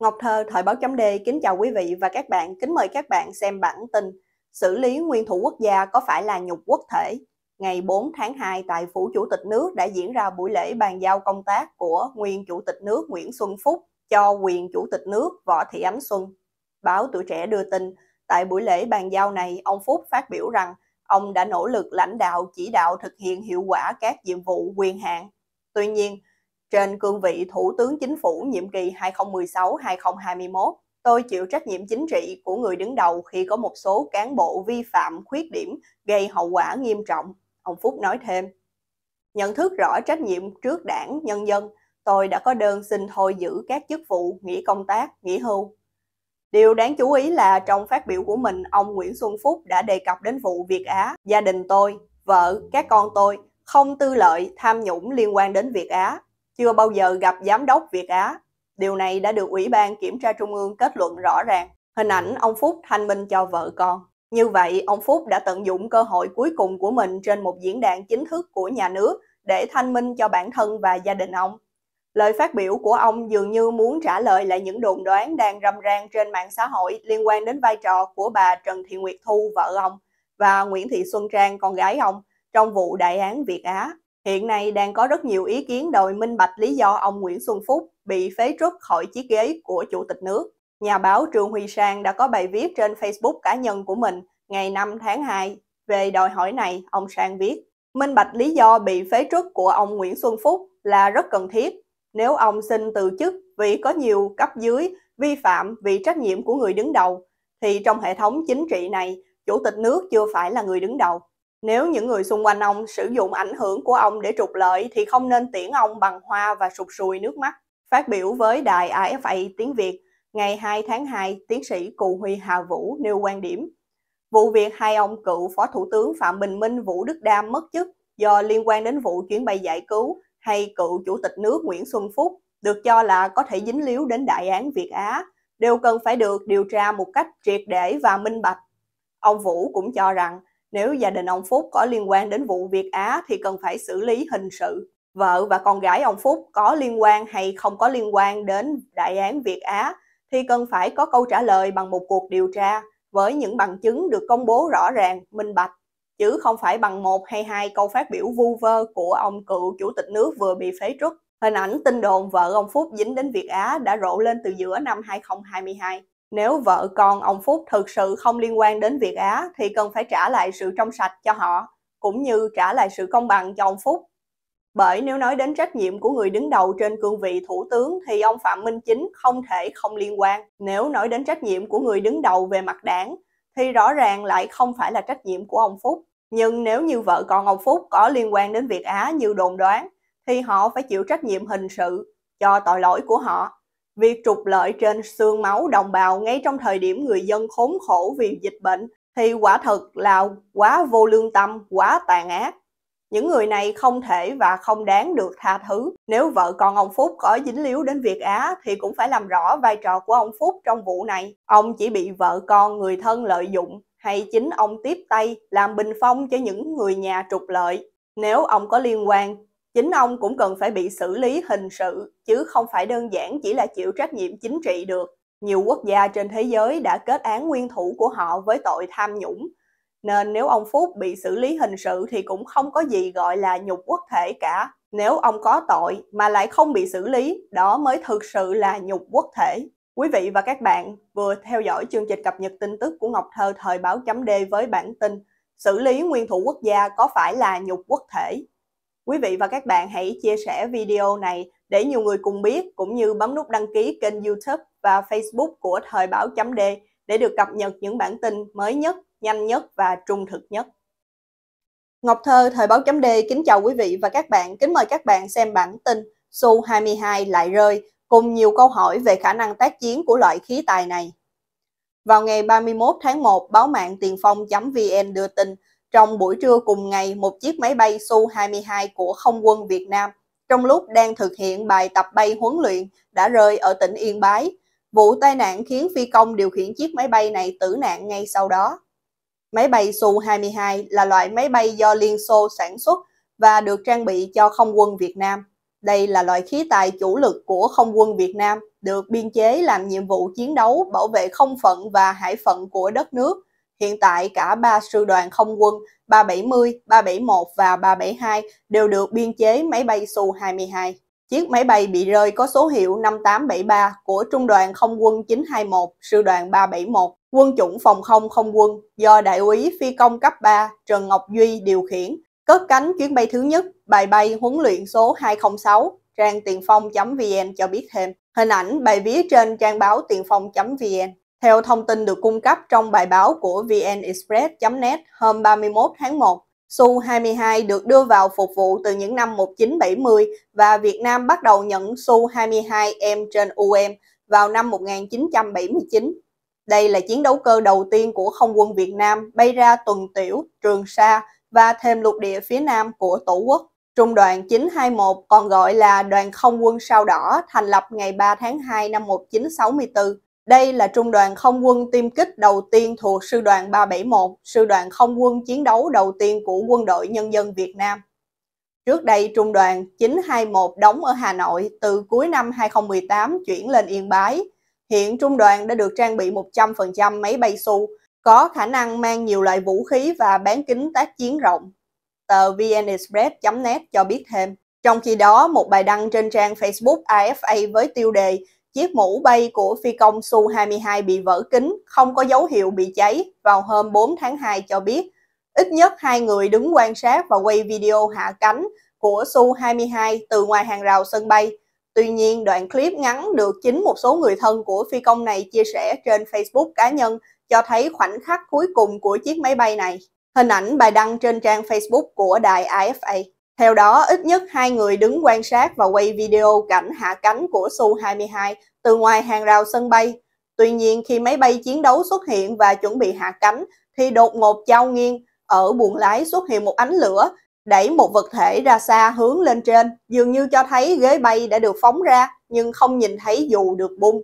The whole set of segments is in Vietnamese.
Ngọc Thơ, Thời báo chấm D kính chào quý vị và các bạn. Kính mời các bạn xem bản tin Xử lý nguyên thủ quốc gia có phải là nhục quốc thể? Ngày 4 tháng 2 tại Phủ Chủ tịch nước đã diễn ra buổi lễ bàn giao công tác của nguyên Chủ tịch nước Nguyễn Xuân Phúc cho quyền Chủ tịch nước Võ Thị Ánh Xuân. Báo Tuổi Trẻ đưa tin, tại buổi lễ bàn giao này, ông Phúc phát biểu rằng ông đã nỗ lực lãnh đạo chỉ đạo thực hiện hiệu quả các nhiệm vụ quyền hạn. Tuy nhiên, trên cương vị Thủ tướng Chính phủ nhiệm kỳ 2016-2021, tôi chịu trách nhiệm chính trị của người đứng đầu khi có một số cán bộ vi phạm khuyết điểm gây hậu quả nghiêm trọng, ông Phúc nói thêm. Nhận thức rõ trách nhiệm trước đảng, nhân dân, tôi đã có đơn xin thôi giữ các chức vụ, nghỉ công tác, nghỉ hưu. Điều đáng chú ý là trong phát biểu của mình, ông Nguyễn Xuân Phúc đã đề cập đến vụ Việt Á, gia đình tôi, vợ, các con tôi không tư lợi, tham nhũng liên quan đến Việt Á chưa bao giờ gặp giám đốc Việt Á. Điều này đã được Ủy ban Kiểm tra Trung ương kết luận rõ ràng. Hình ảnh ông Phúc thanh minh cho vợ con. Như vậy, ông Phúc đã tận dụng cơ hội cuối cùng của mình trên một diễn đàn chính thức của nhà nước để thanh minh cho bản thân và gia đình ông. Lời phát biểu của ông dường như muốn trả lời lại những đồn đoán đang râm ran trên mạng xã hội liên quan đến vai trò của bà Trần Thị Nguyệt Thu, vợ ông, và Nguyễn Thị Xuân Trang, con gái ông, trong vụ đại án Việt Á. Hiện nay đang có rất nhiều ý kiến đòi minh bạch lý do ông Nguyễn Xuân Phúc bị phế truất khỏi chiếc ghế của Chủ tịch nước. Nhà báo Trương Huy Sang đã có bài viết trên Facebook cá nhân của mình ngày 5 tháng 2. Về đòi hỏi này, ông Sang viết, minh bạch lý do bị phế truất của ông Nguyễn Xuân Phúc là rất cần thiết. Nếu ông xin từ chức vì có nhiều cấp dưới vi phạm vì trách nhiệm của người đứng đầu, thì trong hệ thống chính trị này, Chủ tịch nước chưa phải là người đứng đầu. Nếu những người xung quanh ông sử dụng ảnh hưởng của ông để trục lợi thì không nên tiễn ông bằng hoa và sụp sùi nước mắt. Phát biểu với đài AFA tiếng Việt, ngày 2 tháng 2, tiến sĩ Cù Huy Hà Vũ nêu quan điểm. Vụ việc hai ông cựu Phó Thủ tướng Phạm Bình Minh Vũ Đức Đam mất chức do liên quan đến vụ chuyến bay giải cứu hay cựu Chủ tịch nước Nguyễn Xuân Phúc được cho là có thể dính líu đến đại án Việt Á đều cần phải được điều tra một cách triệt để và minh bạch. Ông Vũ cũng cho rằng nếu gia đình ông Phúc có liên quan đến vụ Việt Á thì cần phải xử lý hình sự. Vợ và con gái ông Phúc có liên quan hay không có liên quan đến đại án Việt Á thì cần phải có câu trả lời bằng một cuộc điều tra với những bằng chứng được công bố rõ ràng, minh bạch, chứ không phải bằng một hay hai câu phát biểu vu vơ của ông cựu chủ tịch nước vừa bị phế truất. Hình ảnh tin đồn vợ ông Phúc dính đến Việt Á đã rộ lên từ giữa năm 2022. Nếu vợ con ông Phúc thực sự không liên quan đến việc Á thì cần phải trả lại sự trong sạch cho họ, cũng như trả lại sự công bằng cho ông Phúc. Bởi nếu nói đến trách nhiệm của người đứng đầu trên cương vị thủ tướng thì ông Phạm Minh Chính không thể không liên quan. Nếu nói đến trách nhiệm của người đứng đầu về mặt đảng thì rõ ràng lại không phải là trách nhiệm của ông Phúc. Nhưng nếu như vợ con ông Phúc có liên quan đến việc Á như đồn đoán thì họ phải chịu trách nhiệm hình sự cho tội lỗi của họ Việc trục lợi trên xương máu đồng bào ngay trong thời điểm người dân khốn khổ vì dịch bệnh thì quả thật là quá vô lương tâm, quá tàn ác. Những người này không thể và không đáng được tha thứ. Nếu vợ con ông Phúc có dính líu đến việc Á thì cũng phải làm rõ vai trò của ông Phúc trong vụ này. Ông chỉ bị vợ con người thân lợi dụng hay chính ông tiếp tay làm bình phong cho những người nhà trục lợi. Nếu ông có liên quan chính ông cũng cần phải bị xử lý hình sự, chứ không phải đơn giản chỉ là chịu trách nhiệm chính trị được. Nhiều quốc gia trên thế giới đã kết án nguyên thủ của họ với tội tham nhũng, nên nếu ông Phúc bị xử lý hình sự thì cũng không có gì gọi là nhục quốc thể cả. Nếu ông có tội mà lại không bị xử lý, đó mới thực sự là nhục quốc thể. Quý vị và các bạn vừa theo dõi chương trình cập nhật tin tức của Ngọc Thơ thời báo chấm D với bản tin xử lý nguyên thủ quốc gia có phải là nhục quốc thể Quý vị và các bạn hãy chia sẻ video này để nhiều người cùng biết cũng như bấm nút đăng ký kênh YouTube và Facebook của Thời báo chấm D để được cập nhật những bản tin mới nhất, nhanh nhất và trung thực nhất. Ngọc Thơ, Thời báo chấm D kính chào quý vị và các bạn. Kính mời các bạn xem bản tin Su-22 lại rơi cùng nhiều câu hỏi về khả năng tác chiến của loại khí tài này. Vào ngày 31 tháng 1, báo mạng tiền phong.vn đưa tin trong buổi trưa cùng ngày, một chiếc máy bay Su-22 của Không quân Việt Nam trong lúc đang thực hiện bài tập bay huấn luyện đã rơi ở tỉnh Yên Bái. Vụ tai nạn khiến phi công điều khiển chiếc máy bay này tử nạn ngay sau đó. Máy bay Su-22 là loại máy bay do Liên Xô sản xuất và được trang bị cho không quân Việt Nam. Đây là loại khí tài chủ lực của không quân Việt Nam, được biên chế làm nhiệm vụ chiến đấu bảo vệ không phận và hải phận của đất nước, Hiện tại cả ba sư đoàn không quân 370, 371 và 372 đều được biên chế máy bay Su-22. Chiếc máy bay bị rơi có số hiệu 5873 của Trung đoàn Không quân 921, Sư đoàn 371, Quân chủng Phòng không Không quân do Đại úy Phi công cấp 3 Trần Ngọc Duy điều khiển, cất cánh chuyến bay thứ nhất, bài bay huấn luyện số 206, trang tiền phong.vn cho biết thêm. Hình ảnh bài viết trên trang báo tiền phong.vn. Theo thông tin được cung cấp trong bài báo của VnExpress.net hôm 31 tháng 1, Su-22 được đưa vào phục vụ từ những năm 1970 và Việt Nam bắt đầu nhận Su-22M trên UM vào năm 1979. Đây là chiến đấu cơ đầu tiên của không quân Việt Nam bay ra tuần tiểu Trường Sa và thêm lục địa phía nam của Tổ quốc. Trung đoàn 921 còn gọi là đoàn không quân sao đỏ thành lập ngày 3 tháng 2 năm 1964 đây là trung đoàn không quân tiêm kích đầu tiên thuộc Sư đoàn 371, Sư đoàn không quân chiến đấu đầu tiên của Quân đội Nhân dân Việt Nam. Trước đây, trung đoàn 921 đóng ở Hà Nội, từ cuối năm 2018 chuyển lên Yên Bái. Hiện trung đoàn đã được trang bị 100% máy bay su, có khả năng mang nhiều loại vũ khí và bán kính tác chiến rộng. Tờ vnexpress.net cho biết thêm. Trong khi đó, một bài đăng trên trang Facebook AFA với tiêu đề Chiếc mũ bay của phi công Su-22 bị vỡ kính, không có dấu hiệu bị cháy vào hôm 4 tháng 2 cho biết. Ít nhất hai người đứng quan sát và quay video hạ cánh của Su-22 từ ngoài hàng rào sân bay. Tuy nhiên, đoạn clip ngắn được chính một số người thân của phi công này chia sẻ trên Facebook cá nhân cho thấy khoảnh khắc cuối cùng của chiếc máy bay này. Hình ảnh bài đăng trên trang Facebook của đài IFA. Theo đó, ít nhất hai người đứng quan sát và quay video cảnh hạ cánh của Su-22 từ ngoài hàng rào sân bay. Tuy nhiên, khi máy bay chiến đấu xuất hiện và chuẩn bị hạ cánh, thì đột ngột trao nghiêng, ở buồng lái xuất hiện một ánh lửa, đẩy một vật thể ra xa hướng lên trên, dường như cho thấy ghế bay đã được phóng ra, nhưng không nhìn thấy dù được bung.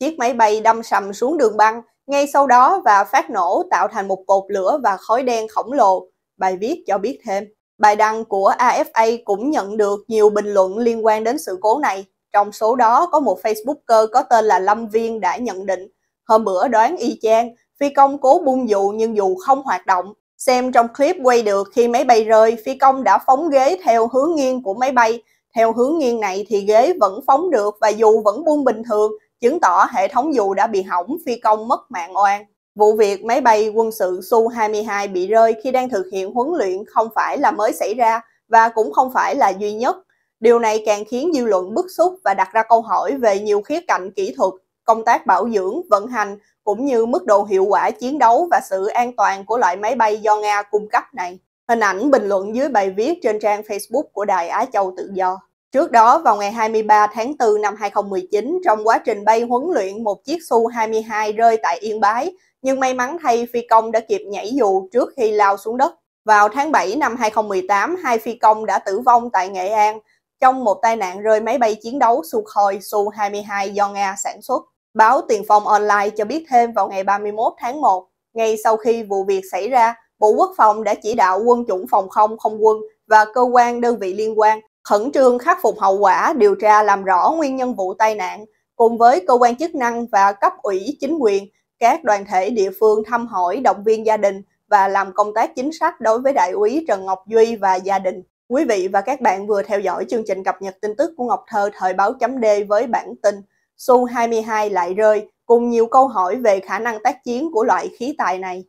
Chiếc máy bay đâm sầm xuống đường băng, ngay sau đó và phát nổ tạo thành một cột lửa và khói đen khổng lồ, bài viết cho biết thêm. Bài đăng của AFA cũng nhận được nhiều bình luận liên quan đến sự cố này. Trong số đó có một Facebooker có tên là Lâm Viên đã nhận định, hôm bữa đoán y chang, phi công cố bung dù nhưng dù không hoạt động. Xem trong clip quay được khi máy bay rơi, phi công đã phóng ghế theo hướng nghiêng của máy bay. Theo hướng nghiêng này thì ghế vẫn phóng được và dù vẫn buông bình thường, chứng tỏ hệ thống dù đã bị hỏng, phi công mất mạng oan. Vụ việc máy bay quân sự Su-22 bị rơi khi đang thực hiện huấn luyện không phải là mới xảy ra và cũng không phải là duy nhất. Điều này càng khiến dư luận bức xúc và đặt ra câu hỏi về nhiều khía cạnh kỹ thuật, công tác bảo dưỡng, vận hành cũng như mức độ hiệu quả chiến đấu và sự an toàn của loại máy bay do Nga cung cấp này. Hình ảnh bình luận dưới bài viết trên trang Facebook của Đài Á Châu Tự Do. Trước đó, vào ngày 23 tháng 4 năm 2019, trong quá trình bay huấn luyện, một chiếc Su-22 rơi tại Yên Bái nhưng may mắn thay phi công đã kịp nhảy dù trước khi lao xuống đất. Vào tháng 7 năm 2018, hai phi công đã tử vong tại Nghệ An trong một tai nạn rơi máy bay chiến đấu Sukhoi Su-22 do Nga sản xuất. Báo Tiền Phong Online cho biết thêm vào ngày 31 tháng 1, ngay sau khi vụ việc xảy ra, Bộ Quốc phòng đã chỉ đạo quân chủng phòng không không quân và cơ quan đơn vị liên quan khẩn trương khắc phục hậu quả, điều tra làm rõ nguyên nhân vụ tai nạn, cùng với cơ quan chức năng và cấp ủy chính quyền các đoàn thể địa phương thăm hỏi, động viên gia đình và làm công tác chính sách đối với Đại úy Trần Ngọc Duy và gia đình. Quý vị và các bạn vừa theo dõi chương trình cập nhật tin tức của Ngọc Thơ thời báo chấm D với bản tin Su-22 lại rơi cùng nhiều câu hỏi về khả năng tác chiến của loại khí tài này.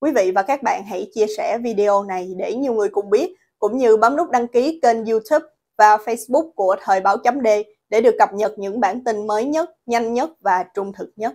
Quý vị và các bạn hãy chia sẻ video này để nhiều người cùng biết, cũng như bấm nút đăng ký kênh YouTube và Facebook của Thời báo chấm D để được cập nhật những bản tin mới nhất, nhanh nhất và trung thực nhất.